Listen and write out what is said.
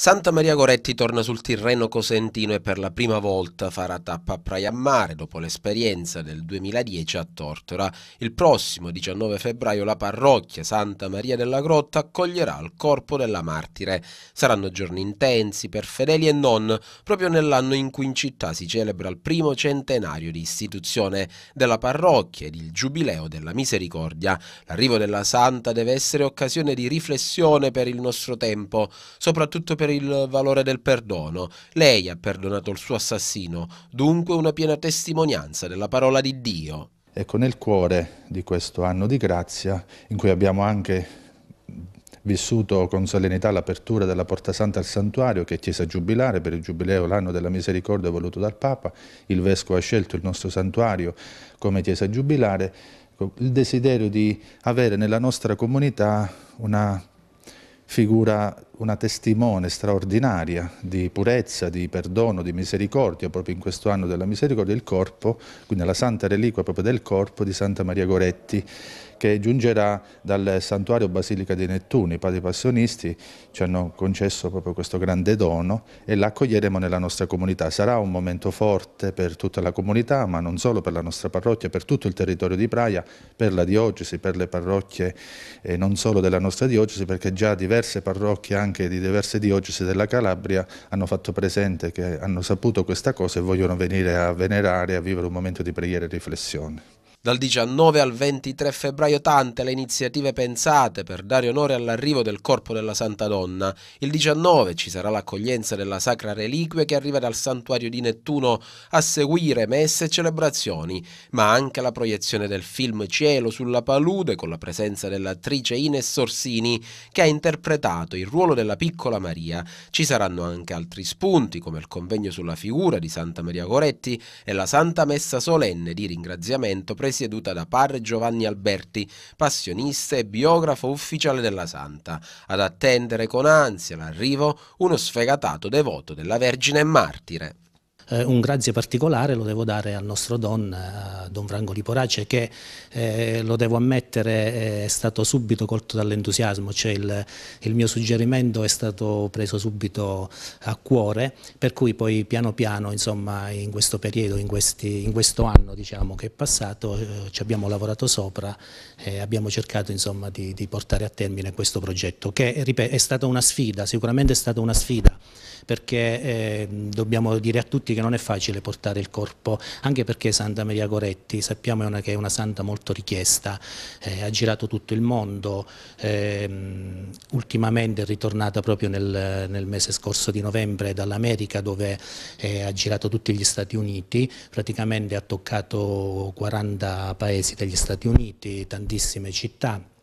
Santa Maria Goretti torna sul Tirreno Cosentino e per la prima volta farà tappa a Praia Mare dopo l'esperienza del 2010 a Tortora. Il prossimo 19 febbraio la parrocchia Santa Maria della Grotta accoglierà il corpo della martire. Saranno giorni intensi per fedeli e non, proprio nell'anno in cui in città si celebra il primo centenario di istituzione della parrocchia ed il giubileo della misericordia. L'arrivo della Santa deve essere occasione di riflessione per il nostro tempo, soprattutto per per il valore del perdono. Lei ha perdonato il suo assassino, dunque una piena testimonianza della parola di Dio. Ecco, nel cuore di questo anno di grazia, in cui abbiamo anche vissuto con solennità l'apertura della Porta Santa al Santuario, che è chiesa giubilare per il giubileo, l'anno della misericordia voluto dal Papa, il Vescovo ha scelto il nostro santuario come chiesa giubilare, ecco, il desiderio di avere nella nostra comunità una figura una testimone straordinaria di purezza, di perdono, di misericordia, proprio in questo anno della misericordia, il corpo, quindi la santa reliquia proprio del corpo di Santa Maria Goretti, che giungerà dal santuario Basilica dei Nettuni. I padri passionisti ci hanno concesso proprio questo grande dono e l'accoglieremo nella nostra comunità. Sarà un momento forte per tutta la comunità, ma non solo per la nostra parrocchia, per tutto il territorio di Praia, per la diocesi, per le parrocchie e non solo della nostra diocesi, perché già diverse parrocchie anche anche di diverse diocesi della Calabria hanno fatto presente che hanno saputo questa cosa e vogliono venire a venerare, a vivere un momento di preghiera e riflessione. Dal 19 al 23 febbraio tante le iniziative pensate per dare onore all'arrivo del corpo della Santa Donna. Il 19 ci sarà l'accoglienza della Sacra Reliquia che arriva dal santuario di Nettuno a seguire messe e celebrazioni, ma anche la proiezione del film Cielo sulla palude con la presenza dell'attrice Ines Sorsini che ha interpretato il ruolo della piccola Maria. Ci saranno anche altri spunti come il convegno sulla figura di Santa Maria Goretti e la Santa Messa solenne di ringraziamento presente presieduta da padre Giovanni Alberti, passionista e biografo ufficiale della Santa, ad attendere con ansia l'arrivo uno sfegatato devoto della Vergine e martire eh, un grazie particolare lo devo dare al nostro Don, eh, Don Franco Liporace, che eh, lo devo ammettere è stato subito colto dall'entusiasmo, cioè il, il, mio suggerimento è stato preso subito a cuore, per cui poi piano piano, insomma, in questo periodo, in, questi, in questo anno diciamo, che è passato, eh, ci abbiamo lavorato sopra e abbiamo cercato insomma, di, di portare a termine questo progetto, che ripeto, è stata una sfida, sicuramente è stata una sfida perché eh, dobbiamo dire a tutti che non è facile portare il corpo, anche perché Santa Maria Goretti sappiamo è una, che è una santa molto richiesta, eh, ha girato tutto il mondo, eh, ultimamente è ritornata proprio nel, nel, mese scorso di novembre dall'America dove eh, ha girato tutti gli Stati Uniti, praticamente ha toccato 40 paesi degli Stati Uniti, tantissime città.